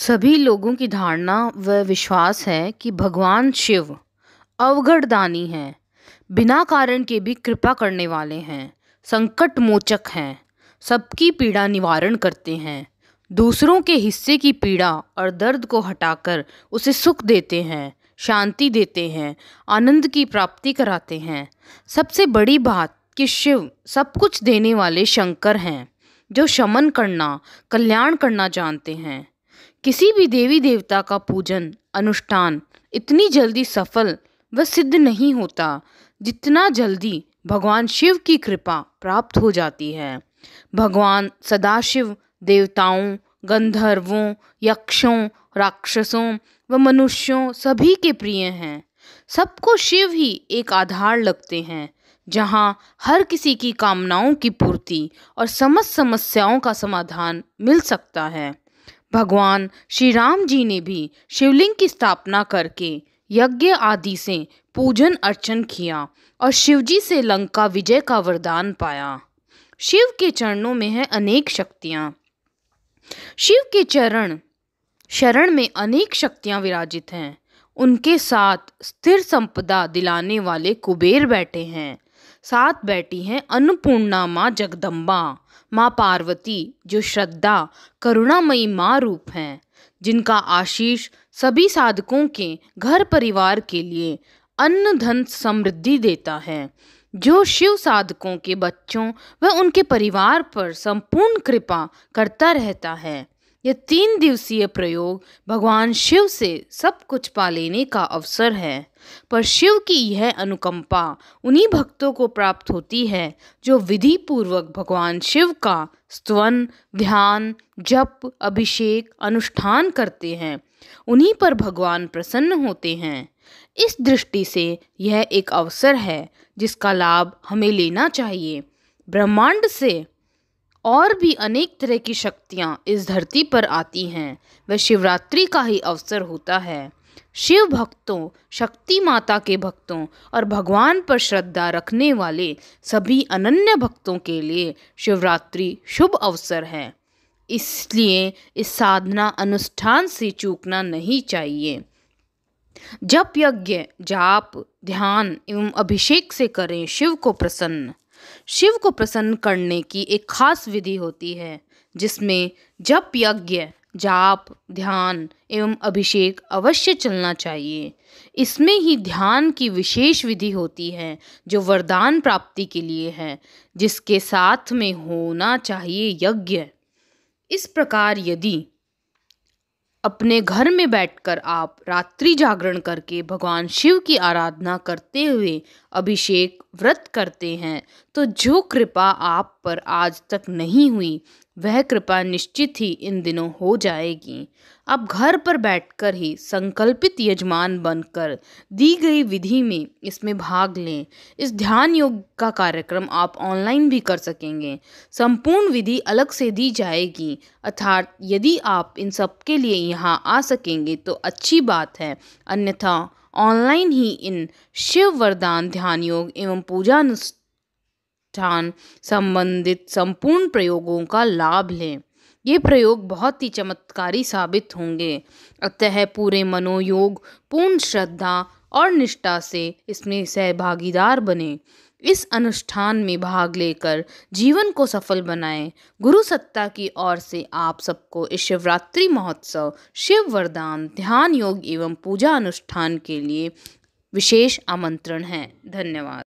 सभी लोगों की धारणा व विश्वास है कि भगवान शिव अवगढ़दानी हैं बिना कारण के भी कृपा करने वाले हैं संकट मोचक हैं सबकी पीड़ा निवारण करते हैं दूसरों के हिस्से की पीड़ा और दर्द को हटाकर उसे सुख देते हैं शांति देते हैं आनंद की प्राप्ति कराते हैं सबसे बड़ी बात कि शिव सब कुछ देने वाले शंकर हैं जो शमन करना कल्याण करना जानते हैं किसी भी देवी देवता का पूजन अनुष्ठान इतनी जल्दी सफल व सिद्ध नहीं होता जितना जल्दी भगवान शिव की कृपा प्राप्त हो जाती है भगवान सदाशिव देवताओं गंधर्वों यक्षों राक्षसों व मनुष्यों सभी के प्रिय हैं सबको शिव ही एक आधार लगते हैं जहाँ हर किसी की कामनाओं की पूर्ति और समस्त समस्याओं का समाधान मिल सकता है भगवान श्री राम जी ने भी शिवलिंग की स्थापना करके यज्ञ आदि से पूजन अर्चन किया और शिवजी से लंका विजय का वरदान पाया शिव के चरणों में है अनेक शक्तियाँ शिव के चरण शरण में अनेक शक्तियाँ विराजित हैं उनके साथ स्थिर संपदा दिलाने वाले कुबेर बैठे हैं साथ बैठी हैं अन्नपूर्णा माँ जगदम्बा माँ पार्वती जो श्रद्धा करुणामयी माँ रूप हैं जिनका आशीष सभी साधकों के घर परिवार के लिए अन्न धन समृद्धि देता है जो शिव साधकों के बच्चों व उनके परिवार पर संपूर्ण कृपा करता रहता है यह तीन दिवसीय प्रयोग भगवान शिव से सब कुछ पा लेने का अवसर है पर शिव की यह अनुकंपा उन्हीं भक्तों को प्राप्त होती है जो विधि पूर्वक भगवान शिव का स्तवन ध्यान जप अभिषेक अनुष्ठान करते हैं उन्हीं पर भगवान प्रसन्न होते हैं इस दृष्टि से यह एक अवसर है जिसका लाभ हमें लेना चाहिए ब्रह्मांड से और भी अनेक तरह की शक्तियाँ इस धरती पर आती हैं वह शिवरात्रि का ही अवसर होता है शिव भक्तों शक्ति माता के भक्तों और भगवान पर श्रद्धा रखने वाले सभी अनन्य भक्तों के लिए शिवरात्रि शुभ अवसर है इसलिए इस साधना अनुष्ठान से चूकना नहीं चाहिए जप यज्ञ जाप ध्यान एवं अभिषेक से करें शिव को प्रसन्न शिव को प्रसन्न करने की एक खास विधि होती है जिसमें जप यज्ञ जाप ध्यान एवं अभिषेक अवश्य चलना चाहिए इसमें ही ध्यान की विशेष विधि होती है जो वरदान प्राप्ति के लिए है जिसके साथ में होना चाहिए यज्ञ इस प्रकार यदि अपने घर में बैठकर आप रात्रि जागरण करके भगवान शिव की आराधना करते हुए अभिषेक व्रत करते हैं तो जो कृपा आप पर आज तक नहीं हुई वह कृपा निश्चित ही इन दिनों हो जाएगी आप घर पर बैठकर ही संकल्पित यजमान बनकर दी गई विधि में इसमें भाग लें इस ध्यान योग का कार्यक्रम आप ऑनलाइन भी कर सकेंगे संपूर्ण विधि अलग से दी जाएगी अर्थात यदि आप इन सब के लिए यहाँ आ सकेंगे तो अच्छी बात है अन्यथा ऑनलाइन ही इन शिव वरदान ध्यान योग एवं पूजा अनुष्ठान संबंधित संपूर्ण प्रयोगों का लाभ लें ये प्रयोग बहुत ही चमत्कारी साबित होंगे अतः पूरे मनोयोग पूर्ण श्रद्धा और निष्ठा से इसमें सहभागीदार बने इस अनुष्ठान में भाग लेकर जीवन को सफल बनाएं गुरु सत्ता की ओर से आप सबको इस शिवरात्रि महोत्सव शिव वरदान ध्यान योग एवं पूजा अनुष्ठान के लिए विशेष आमंत्रण है धन्यवाद